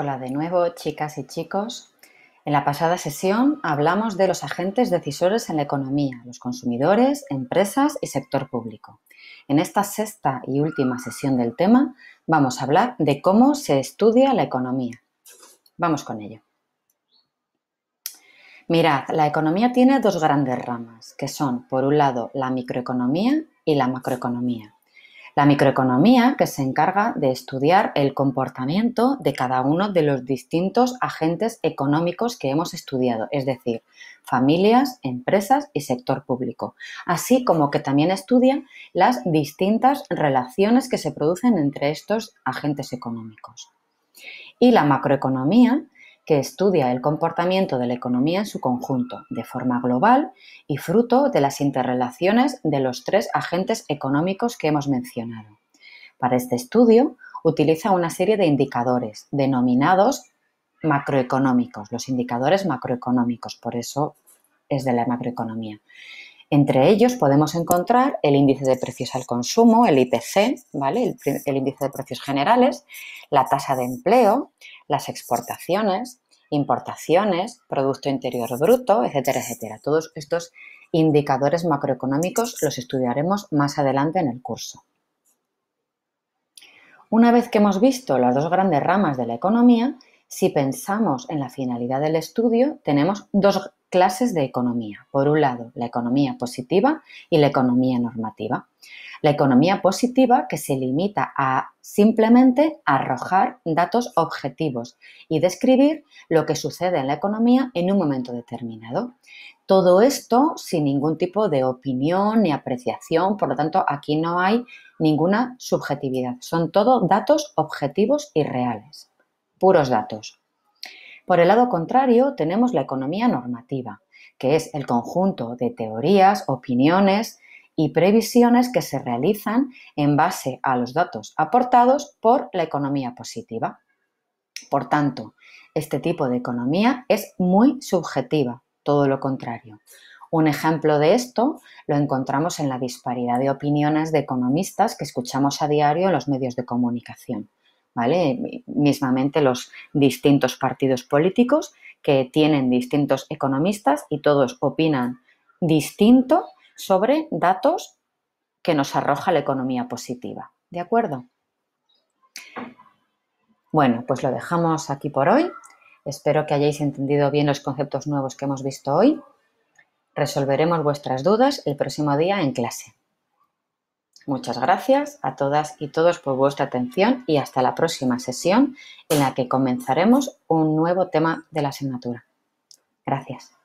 Hola de nuevo, chicas y chicos. En la pasada sesión hablamos de los agentes decisores en la economía, los consumidores, empresas y sector público. En esta sexta y última sesión del tema vamos a hablar de cómo se estudia la economía. Vamos con ello. Mirad, la economía tiene dos grandes ramas, que son, por un lado, la microeconomía y la macroeconomía. La microeconomía, que se encarga de estudiar el comportamiento de cada uno de los distintos agentes económicos que hemos estudiado, es decir, familias, empresas y sector público, así como que también estudia las distintas relaciones que se producen entre estos agentes económicos. Y la macroeconomía, que estudia el comportamiento de la economía en su conjunto, de forma global y fruto de las interrelaciones de los tres agentes económicos que hemos mencionado. Para este estudio, utiliza una serie de indicadores denominados macroeconómicos, los indicadores macroeconómicos, por eso es de la macroeconomía, entre ellos podemos encontrar el índice de precios al consumo, el IPC, ¿vale? el, el índice de precios generales, la tasa de empleo, las exportaciones, importaciones, Producto Interior Bruto, etcétera, etcétera. Todos estos indicadores macroeconómicos los estudiaremos más adelante en el curso. Una vez que hemos visto las dos grandes ramas de la economía, si pensamos en la finalidad del estudio, tenemos dos clases de economía. Por un lado, la economía positiva y la economía normativa. La economía positiva que se limita a simplemente arrojar datos objetivos y describir lo que sucede en la economía en un momento determinado. Todo esto sin ningún tipo de opinión ni apreciación, por lo tanto aquí no hay ninguna subjetividad, son todos datos objetivos y reales puros datos. Por el lado contrario, tenemos la economía normativa, que es el conjunto de teorías, opiniones y previsiones que se realizan en base a los datos aportados por la economía positiva. Por tanto, este tipo de economía es muy subjetiva, todo lo contrario. Un ejemplo de esto lo encontramos en la disparidad de opiniones de economistas que escuchamos a diario en los medios de comunicación. Mismamente los distintos partidos políticos que tienen distintos economistas y todos opinan distinto sobre datos que nos arroja la economía positiva. ¿De acuerdo? Bueno, pues lo dejamos aquí por hoy. Espero que hayáis entendido bien los conceptos nuevos que hemos visto hoy. Resolveremos vuestras dudas el próximo día en clase. Muchas gracias a todas y todos por vuestra atención y hasta la próxima sesión en la que comenzaremos un nuevo tema de la asignatura. Gracias.